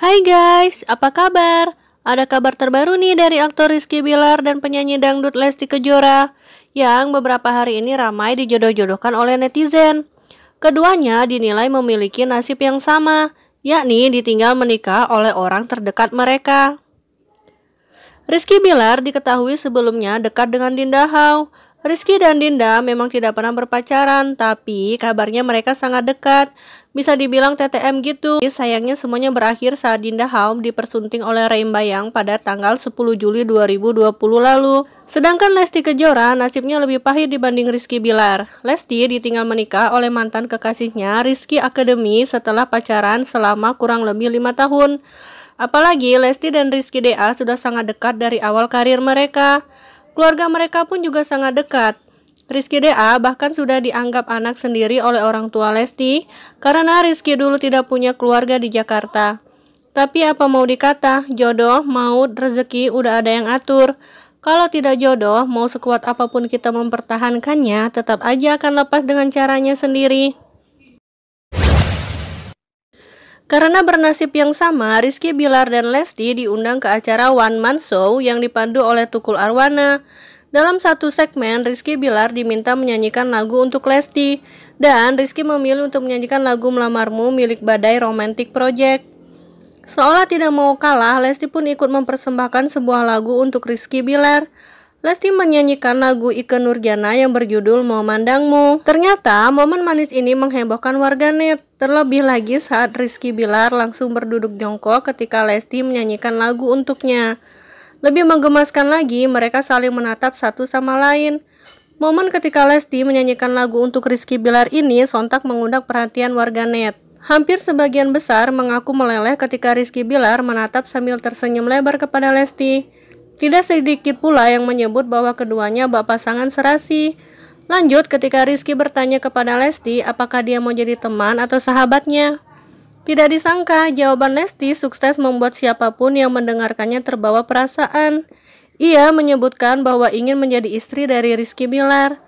Hai guys, apa kabar? Ada kabar terbaru nih dari aktor Rizky Bilar dan penyanyi dangdut Lesti Kejora yang beberapa hari ini ramai dijodoh-jodohkan oleh netizen. Keduanya dinilai memiliki nasib yang sama, yakni ditinggal menikah oleh orang terdekat mereka. Rizky Bilar diketahui sebelumnya dekat dengan Dinda Hau, Rizky dan Dinda memang tidak pernah berpacaran, tapi kabarnya mereka sangat dekat. Bisa dibilang TTM gitu. Sayangnya semuanya berakhir saat Dinda Haum dipersunting oleh Yang pada tanggal 10 Juli 2020 lalu. Sedangkan Lesti Kejora nasibnya lebih pahit dibanding Rizky Bilar. Lesti ditinggal menikah oleh mantan kekasihnya Rizky Akademi setelah pacaran selama kurang lebih lima tahun. Apalagi Lesti dan Rizky DA sudah sangat dekat dari awal karir mereka. Keluarga mereka pun juga sangat dekat. Rizky DA bahkan sudah dianggap anak sendiri oleh orang tua Lesti karena Rizky dulu tidak punya keluarga di Jakarta. Tapi apa mau dikata, jodoh, maut, rezeki udah ada yang atur. Kalau tidak jodoh, mau sekuat apapun kita mempertahankannya, tetap aja akan lepas dengan caranya sendiri. Karena bernasib yang sama, Rizky Bilar dan Lesti diundang ke acara One Man Show yang dipandu oleh Tukul Arwana. Dalam satu segmen, Rizky Bilar diminta menyanyikan lagu untuk Lesti, dan Rizky memilih untuk menyanyikan lagu Melamarmu milik Badai Romantic Project. Seolah tidak mau kalah, Lesti pun ikut mempersembahkan sebuah lagu untuk Rizky Bilar. Lesti menyanyikan lagu Ike Nurjana yang berjudul Mau Mandangmu. Ternyata momen manis ini menghebohkan warganet. Terlebih lagi saat Rizky Bilar langsung berduduk jongkok ketika Lesti menyanyikan lagu untuknya. Lebih menggemaskan lagi, mereka saling menatap satu sama lain. Momen ketika Lesti menyanyikan lagu untuk Rizky Bilar ini sontak mengundang perhatian warganet. Hampir sebagian besar mengaku meleleh ketika Rizky Bilar menatap sambil tersenyum lebar kepada Lesti. Tidak sedikit pula yang menyebut bahwa keduanya bak pasangan serasi. Lanjut ketika Rizky bertanya kepada Lesti apakah dia mau jadi teman atau sahabatnya. Tidak disangka, jawaban Lesti sukses membuat siapapun yang mendengarkannya terbawa perasaan. Ia menyebutkan bahwa ingin menjadi istri dari Rizky Miller.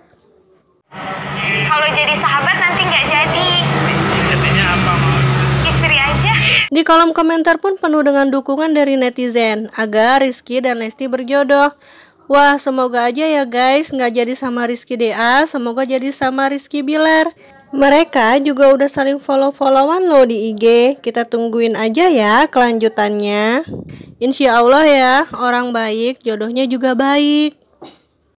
Di kolom komentar pun penuh dengan dukungan dari netizen agar Rizky dan Lesti berjodoh. Wah, semoga aja ya guys, nggak jadi sama Rizky DA, semoga jadi sama Rizky Bilar. Mereka juga udah saling follow-followan loh di IG. Kita tungguin aja ya kelanjutannya. Insya Allah ya, orang baik, jodohnya juga baik.